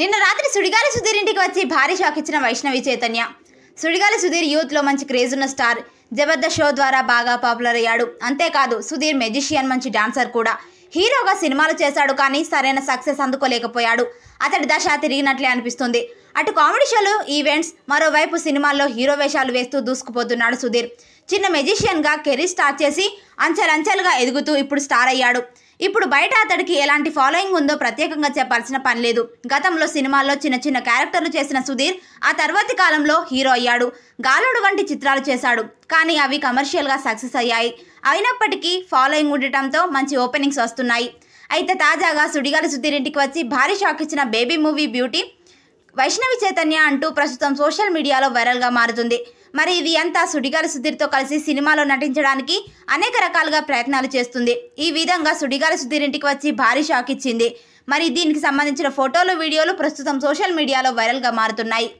నిన్న రాత్రి సుడిగాలి సుధీర్ ఇంటికి వచ్చి భారీ షాక్ ఇచ్చిన వైష్ణవి చైతన్య సుడిగాలి సుధీర్ యూత్లో మంచి క్రేజ్ ఉన్న స్టార్ జబర్దస్త్ షో ద్వారా బాగా పాపులర్ అయ్యాడు అంతేకాదు సుధీర్ మెజిషియన్ మంచి డాన్సర్ కూడా హీరోగా సినిమాలు చేశాడు కానీ సరైన సక్సెస్ అందుకోలేకపోయాడు అతడి దశ తిరిగినట్లే అనిపిస్తుంది అటు కామెడీ షోలు ఈవెంట్స్ మరోవైపు సినిమాల్లో హీరో వేషాలు వేస్తూ దూసుకుపోతున్నాడు సుధీర్ చిన్న మెజిషియన్గా కెరీర్ స్టార్ట్ చేసి అంచెలంచెలుగా ఎదుగుతూ ఇప్పుడు స్టార్ అయ్యాడు ఇప్పుడు బయట అతడికి ఎలాంటి ఫాలోయింగ్ ఉందో ప్రత్యేకంగా చెప్పాల్సిన పని లేదు గతంలో సినిమాల్లో చిన్న చిన్న క్యారెక్టర్లు చేసిన సుధీర్ ఆ తర్వాతి కాలంలో హీరో అయ్యాడు గాలుడు వంటి చిత్రాలు చేశాడు కానీ అవి కమర్షియల్గా సక్సెస్ అయ్యాయి అయినప్పటికీ ఫాలోయింగ్ ఉండటంతో మంచి ఓపెనింగ్స్ వస్తున్నాయి అయితే తాజాగా సుడిగాలి సుధీర్ ఇంటికి వచ్చి భారీ షాక్ ఇచ్చిన baby movie beauty Vaishnavi Chaitanya అంటూ ప్రస్తుతం సోషల్ మీడియాలో వైరల్గా మారుతుంది మరి ఇది అంతా సుడిగాలి సుధీర్తో కలిసి సినిమాలో నటించడానికి అనేక రకాలుగా ప్రయత్నాలు చేస్తుంది ఈ విధంగా సుడిగాలి సుధీర్ ఇంటికి వచ్చి భారీ షాక్ ఇచ్చింది మరి దీనికి సంబంధించిన ఫోటోలు వీడియోలు ప్రస్తుతం సోషల్ మీడియాలో వైరల్గా మారుతున్నాయి